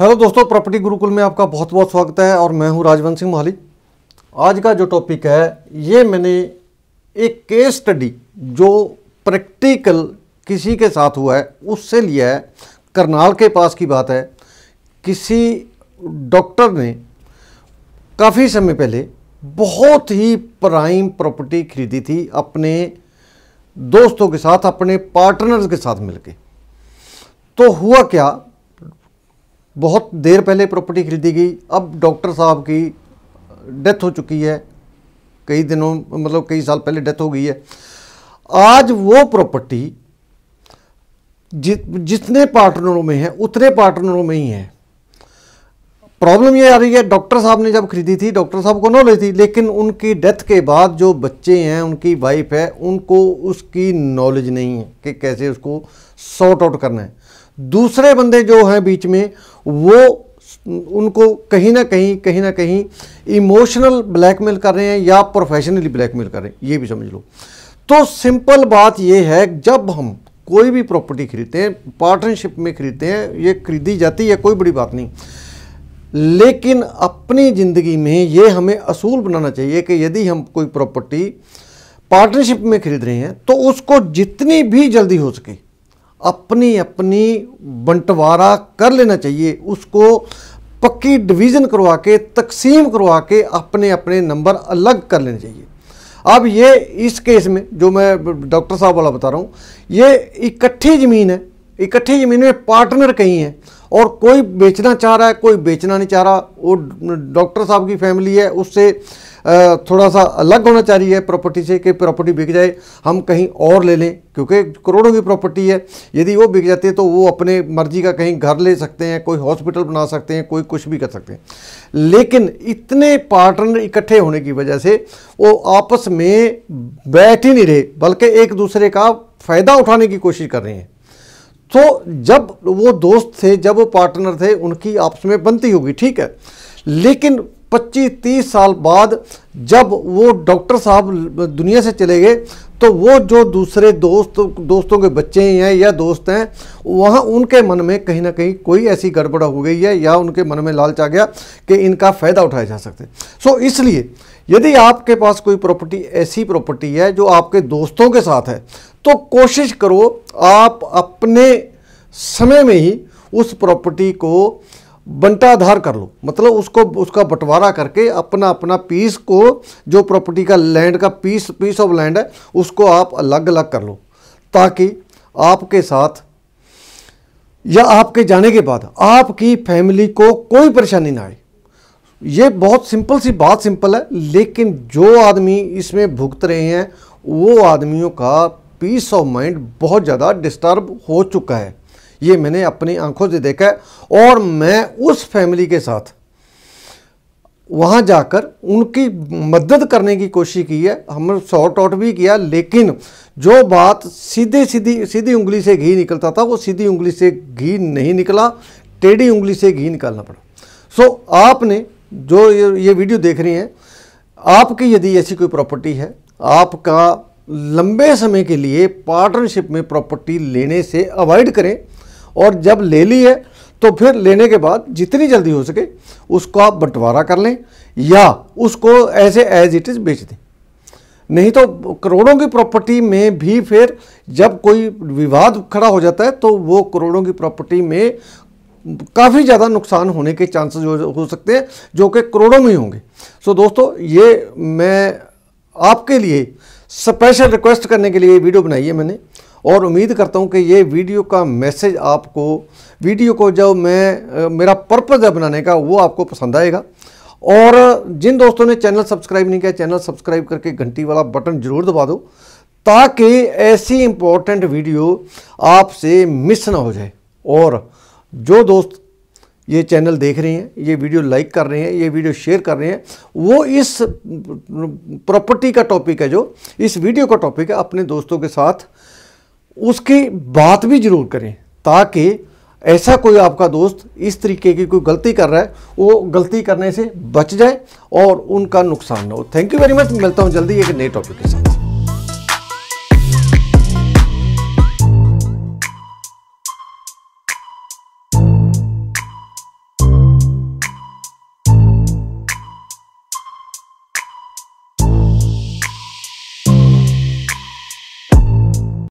hello दोस्तों property Gurukul में आपका बहुत बहुत स्वागत है और मैं हूं राजवंत सिंह मोहाली आज का जो टॉपिक है ये मैंने एक केस स्टडी जो प्रैक्टिकल किसी के साथ हुआ है उससे लिया है करनाल के पास की बात है किसी डॉक्टर ने काफ़ी समय पहले बहुत ही प्राइम प्रॉपर्टी खरीदी थी अपने दोस्तों के साथ अपने पार्टनर्स के साथ मिलके तो हुआ क्या बहुत देर पहले प्रॉपर्टी खरीदी गई अब डॉक्टर साहब की डेथ हो चुकी है कई दिनों मतलब कई साल पहले डेथ हो गई है आज वो प्रॉपर्टी जि, जितने पार्टनरों में है उतने पार्टनरों में ही है प्रॉब्लम ये आ रही है डॉक्टर साहब ने जब खरीदी थी डॉक्टर साहब को नॉलेज थी लेकिन उनकी डेथ के बाद जो बच्चे हैं उनकी वाइफ है उनको उसकी नॉलेज नहीं है कि कैसे उसको सॉर्ट आउट करना है दूसरे बंदे जो हैं बीच में वो उनको कहीं ना कहीं कहीं ना कहीं इमोशनल ब्लैकमेल कर रहे हैं या प्रोफेशनली ब्लैकमेल कर रहे हैं ये भी समझ लो तो सिंपल बात ये है जब हम कोई भी प्रॉपर्टी खरीदते हैं पार्टनरशिप में खरीदते हैं ये खरीदी जाती है कोई बड़ी बात नहीं लेकिन अपनी ज़िंदगी में ये हमें असूल बनाना चाहिए कि यदि हम कोई प्रॉपर्टी पार्टनरशिप में खरीद रहे हैं तो उसको जितनी भी जल्दी हो सके अपनी अपनी बंटवारा कर लेना चाहिए उसको पक्की डिवीज़न करवा के तकसीम करवा के अपने अपने नंबर अलग कर लेने चाहिए अब ये इस केस में जो मैं डॉक्टर साहब वाला बता रहा हूँ ये इकट्ठी ज़मीन है इकट्ठी ज़मीन में पार्टनर कहीं है और कोई बेचना चाह रहा है कोई बेचना नहीं चाह रहा वो डॉक्टर साहब की फैमिली है उससे थोड़ा सा अलग होना चाहिए प्रॉपर्टी से कि प्रॉपर्टी बिक जाए हम कहीं और ले लें क्योंकि करोड़ों की प्रॉपर्टी है यदि वो बिक जाती है तो वो अपने मर्जी का कहीं घर ले सकते हैं कोई हॉस्पिटल बना सकते हैं कोई कुछ भी कर सकते हैं लेकिन इतने पार्टनर इकट्ठे होने की वजह से वो आपस में बैठ ही नहीं रहे बल्कि एक दूसरे का फ़ायदा उठाने की कोशिश कर रहे हैं तो जब वो दोस्त थे जब वो पार्टनर थे उनकी आपस में बनती होगी ठीक है लेकिन पच्चीस तीस साल बाद जब वो डॉक्टर साहब दुनिया से चले गए तो वो जो दूसरे दोस्त दोस्तों के बच्चे हैं या दोस्त हैं वहाँ उनके मन में कहीं ना कहीं कोई ऐसी गड़बड़ हो गई है या उनके मन में लालच आ गया कि इनका फ़ायदा उठाया जा सकते सो इसलिए यदि आपके पास कोई प्रॉपर्टी ऐसी प्रॉपर्टी है जो आपके दोस्तों के साथ है तो कोशिश करो आप अपने समय में ही उस प्रॉपर्टी को बंटाधार कर लो मतलब उसको उसका बंटवारा करके अपना अपना पीस को जो प्रॉपर्टी का लैंड का पीस पीस ऑफ लैंड है उसको आप अलग अलग कर लो ताकि आपके साथ या आपके जाने के बाद आपकी फैमिली को कोई परेशानी ना आए ये बहुत सिंपल सी बात सिंपल है लेकिन जो आदमी इसमें भुगत रहे हैं वो आदमियों का पीस ऑफ माइंड बहुत ज़्यादा डिस्टर्ब हो चुका है ये मैंने अपनी आंखों से देखा है और मैं उस फैमिली के साथ वहाँ जाकर उनकी मदद करने की कोशिश की है हमने शॉर्ट आउट भी किया लेकिन जो बात सीधे सीधी सीधी उंगली से घी निकलता था वो सीधी उंगली से घी नहीं निकला टेढ़ी उंगली से घी निकालना पड़ा सो so, आपने जो ये, ये वीडियो देख रही हैं आपकी यदि ऐसी कोई प्रॉपर्टी है आपका लंबे समय के लिए पार्टनरशिप में प्रॉपर्टी लेने से अवॉइड करें और जब ले ली है तो फिर लेने के बाद जितनी जल्दी हो सके उसको आप बंटवारा कर लें या उसको ऐसे एज इट इज़ बेच दें नहीं तो करोड़ों की प्रॉपर्टी में भी फिर जब कोई विवाद खड़ा हो जाता है तो वो करोड़ों की प्रॉपर्टी में काफ़ी ज़्यादा नुकसान होने के चांसेस हो सकते हैं जो कि करोड़ों में ही होंगे सो दोस्तों ये मैं आपके लिए स्पेशल रिक्वेस्ट करने के लिए ये वीडियो बनाई है मैंने और उम्मीद करता हूँ कि ये वीडियो का मैसेज आपको वीडियो को जो मैं मेरा पर्पज़ है बनाने का वो आपको पसंद आएगा और जिन दोस्तों ने चैनल सब्सक्राइब नहीं किया चैनल सब्सक्राइब करके घंटी वाला बटन ज़रूर दबा दो ताकि ऐसी इंपॉर्टेंट वीडियो आपसे मिस ना हो जाए और जो दोस्त ये चैनल देख रहे हैं ये वीडियो लाइक कर रहे हैं ये वीडियो शेयर कर रहे हैं वो इस प्रॉपर्टी का टॉपिक है जो इस वीडियो का टॉपिक है अपने दोस्तों के साथ उसकी बात भी ज़रूर करें ताकि ऐसा कोई आपका दोस्त इस तरीके की कोई गलती कर रहा है वो गलती करने से बच जाए और उनका नुकसान ना हो थैंक यू वेरी मच मिलता हूँ जल्दी एक नए टॉपिक के साथ